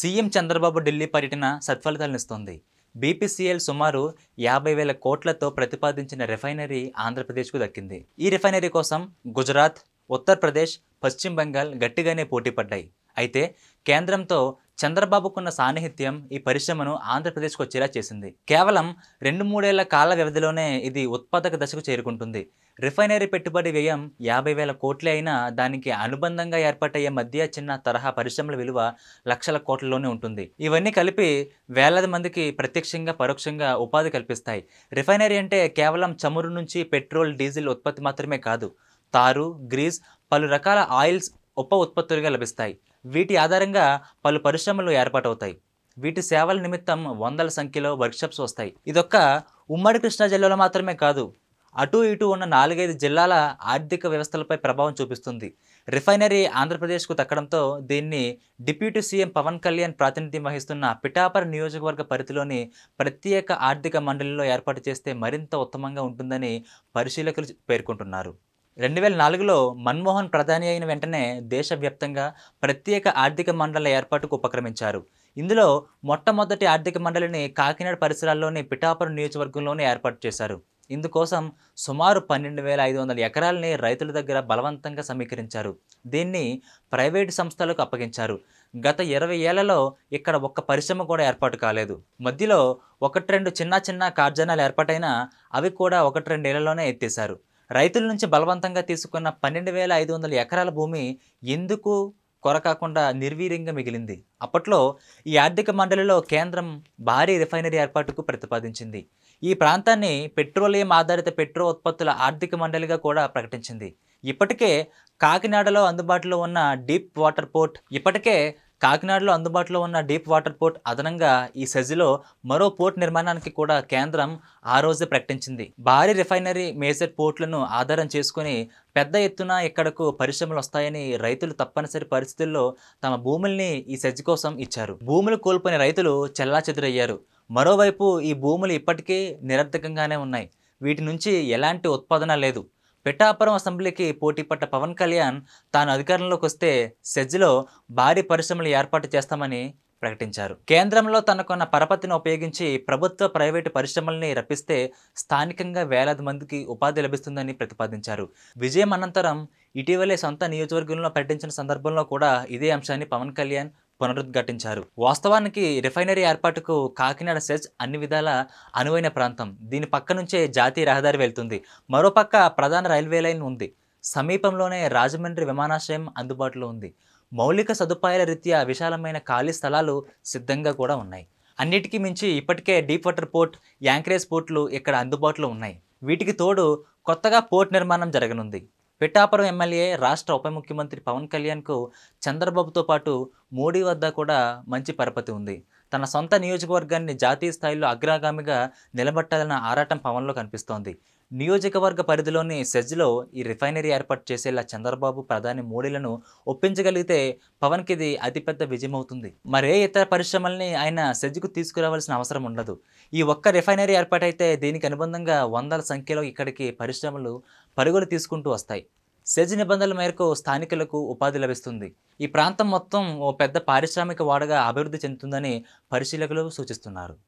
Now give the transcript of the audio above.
CM Chandrababu Delhi పర్యటన సత్ఫలితాలనిస్తోంది BPCL సుమారు యాభై వేల కోట్లతో ప్రతిపాదించిన రిఫైనరీ ఆంధ్రప్రదేశ్కు దక్కింది ఈ రిఫైనరీ కోసం గుజరాత్ ఉత్తరప్రదేశ్ పశ్చిమ బెంగాల్ గట్టిగానే పోటీ పడ్డాయి అయితే కేంద్రంతో చంద్రబాబుకున్న సాన్నిహిత్యం ఈ పరిశ్రమను ఆంధ్రప్రదేశ్కు వచ్చేలా చేసింది కేవలం రెండు మూడేళ్ల కాల వ్యవధిలోనే ఇది ఉత్పాదక దశకు చేరుకుంటుంది రిఫైనరీ పెట్టుబడి వ్యయం యాభై వేల కోట్లే అయినా దానికి అనుబంధంగా ఏర్పాటయ్యే మధ్య చిన్న తరహా పరిశ్రమల విలువ లక్షల కోట్లలోనే ఉంటుంది ఇవన్నీ కలిపి వేలాది మందికి ప్రత్యక్షంగా పరోక్షంగా ఉపాధి కల్పిస్తాయి రిఫైనరీ అంటే కేవలం చమురు నుంచి పెట్రోల్ డీజిల్ ఉత్పత్తి మాత్రమే కాదు తారు గ్రీజ్ పలు రకాల ఆయిల్స్ ఉప ఉత్పత్తులుగా లభిస్తాయి వీటి ఆధారంగా పలు పరిశ్రమలు ఏర్పాటవుతాయి వీటి సేవల నిమిత్తం వందల సంఖ్యలో వర్క్షాప్స్ వస్తాయి ఇదొక్క ఉమ్మడి కృష్ణా జిల్లాలో మాత్రమే కాదు అటు ఇటు ఉన్న నాలుగైదు జిల్లాల ఆర్థిక వ్యవస్థలపై ప్రభావం చూపిస్తుంది రిఫైనరీ ఆంధ్రప్రదేశ్కు తక్కడంతో దీన్ని డిప్యూటీ సీఎం పవన్ కళ్యాణ్ ప్రాతినిధ్యం వహిస్తున్న పిఠాపర నియోజకవర్గ పరిధిలోని ప్రత్యేక ఆర్థిక మండలిలో ఏర్పాటు చేస్తే మరింత ఉత్తమంగా ఉంటుందని పరిశీలకులు పేర్కొంటున్నారు రెండు వేల నాలుగులో మన్మోహన్ ప్రధాని అయిన వెంటనే దేశవ్యాప్తంగా ప్రత్యేక ఆర్థిక మండల ఏర్పాటుకు ఉపక్రమించారు ఇందులో మొట్టమొదటి ఆర్థిక మండలిని కాకినాడ పరిసరాల్లోని పిఠాపురం నియోజకవర్గంలోనే ఏర్పాటు చేశారు ఇందుకోసం సుమారు పన్నెండు వేల ఐదు వందల ఎకరాలని రైతుల దగ్గర బలవంతంగా సమీకరించారు దీన్ని ప్రైవేటు సంస్థలకు అప్పగించారు గత ఇరవై ఏళ్లలో ఇక్కడ ఒక్క పరిశ్రమ కూడా ఏర్పాటు కాలేదు మధ్యలో ఒకటి రెండు చిన్న చిన్న కార్జనాలు ఏర్పాటైనా అవి కూడా ఒకటి ఏళ్లలోనే ఎత్తేశారు రైతుల నుంచి బలవంతంగా తీసుకున్న పన్నెండు వేల ఐదు వందల ఎకరాల భూమి ఎందుకు కొరకాకుండా నిర్వీర్యంగా మిగిలింది అప్పట్లో ఈ ఆర్థిక మండలిలో కేంద్రం భారీ రిఫైనరీ ఏర్పాటుకు ప్రతిపాదించింది ఈ ప్రాంతాన్ని పెట్రోలియం ఆధారిత పెట్రో ఉత్పత్తుల ఆర్థిక మండలిగా కూడా ప్రకటించింది ఇప్పటికే కాకినాడలో అందుబాటులో ఉన్న డీప్ వాటర్ పోర్ట్ ఇప్పటికే కాకినాడలో అందుబాటులో ఉన్న డీప్ వాటర్ పోర్ట్ అదనంగా ఈ సెజ్లో మరో పోర్ట్ నిర్మాణానికి కూడా కేంద్రం ఆ రోజే ప్రకటించింది భారీ రిఫైనరీ మేజర్ పోర్ట్లను ఆధారం చేసుకుని పెద్ద ఎత్తున ఇక్కడకు పరిశ్రమలు వస్తాయని రైతులు తప్పనిసరి పరిస్థితుల్లో తమ భూముల్ని ఈ సెజ్ కోసం ఇచ్చారు భూములు కోల్పోయిన రైతులు చెల్లాచెదురయ్యారు మరోవైపు ఈ భూములు ఇప్పటికీ నిరర్ధకంగానే ఉన్నాయి వీటి నుంచి ఎలాంటి ఉత్పాదన లేదు పిఠాపురం అసెంబ్లీకి పోటీ పట్ట పవన్ కళ్యాణ్ తాను అధికారంలోకి వస్తే సెజ్లో భారీ పరిశ్రమలు ఏర్పాటు చేస్తామని ప్రకటించారు కేంద్రంలో తనకున్న పరపతిని ఉపయోగించి ప్రభుత్వ ప్రైవేటు పరిశ్రమల్ని రప్పిస్తే స్థానికంగా వేలాది మందికి ఉపాధి లభిస్తుందని ప్రతిపాదించారు విజయం అనంతరం ఇటీవలే సొంత నియోజకవర్గంలో ప్రకటించిన సందర్భంలో కూడా ఇదే అంశాన్ని పవన్ కళ్యాణ్ పునరుద్ఘాటించారు వాస్తవానికి రిఫైనరీ ఏర్పాటుకు కాకినాడ సెజ్ అన్ని విధాల అనువైన ప్రాంతం దీని పక్క నుంచే జాతీయ రహదారి వెళ్తుంది మరోపక్క ప్రధాన రైల్వే లైన్ ఉంది సమీపంలోనే రాజమండ్రి విమానాశ్రయం అందుబాటులో ఉంది మౌలిక సదుపాయాల రీత్యా విశాలమైన ఖాళీ స్థలాలు సిద్ధంగా కూడా ఉన్నాయి అన్నిటికీ మించి ఇప్పటికే డీప్ వాటర్ పోర్ట్ యాంకరేజ్ పోర్ట్లు ఇక్కడ అందుబాటులో ఉన్నాయి వీటికి తోడు కొత్తగా పోర్ట్ నిర్మాణం జరగనుంది పిఠాపురం ఎమ్మెల్యే రాష్ట్ర ఉప ముఖ్యమంత్రి పవన్ కళ్యాణ్కు చంద్రబాబుతో పాటు మోడీ వద్ద కూడా మంచి పరపతి ఉంది తన సొంత నియోజకవర్గాన్ని జాతీయ స్థాయిలో అగ్రగామిగా నిలబట్టాలన్న ఆరాటం పవన్లో కనిపిస్తోంది నియోజకవర్గ పరిధిలోని సెజ్లో ఈ రిఫైనరీ ఏర్పాటు చేసేలా చంద్రబాబు ప్రధాని మోడీలను ఒప్పించగలిగితే పవన్కి ఇది అతిపెద్ద విజయం అవుతుంది మరే ఇతర పరిశ్రమల్ని ఆయన సెజ్కు తీసుకురావాల్సిన అవసరం ఉండదు ఈ ఒక్క రిఫైనరీ ఏర్పాటైతే దీనికి అనుబంధంగా వందల సంఖ్యలో ఇక్కడికి పరిశ్రమలు పరుగులు తీసుకుంటూ వస్తాయి సెజ్ నిబంధనల మేరకు స్థానికులకు ఉపాధి లభిస్తుంది ఈ ప్రాంతం మొత్తం ఓ పెద్ద పారిశ్రామిక వాడగా అభివృద్ధి చెందుతుందని పరిశీలకులు సూచిస్తున్నారు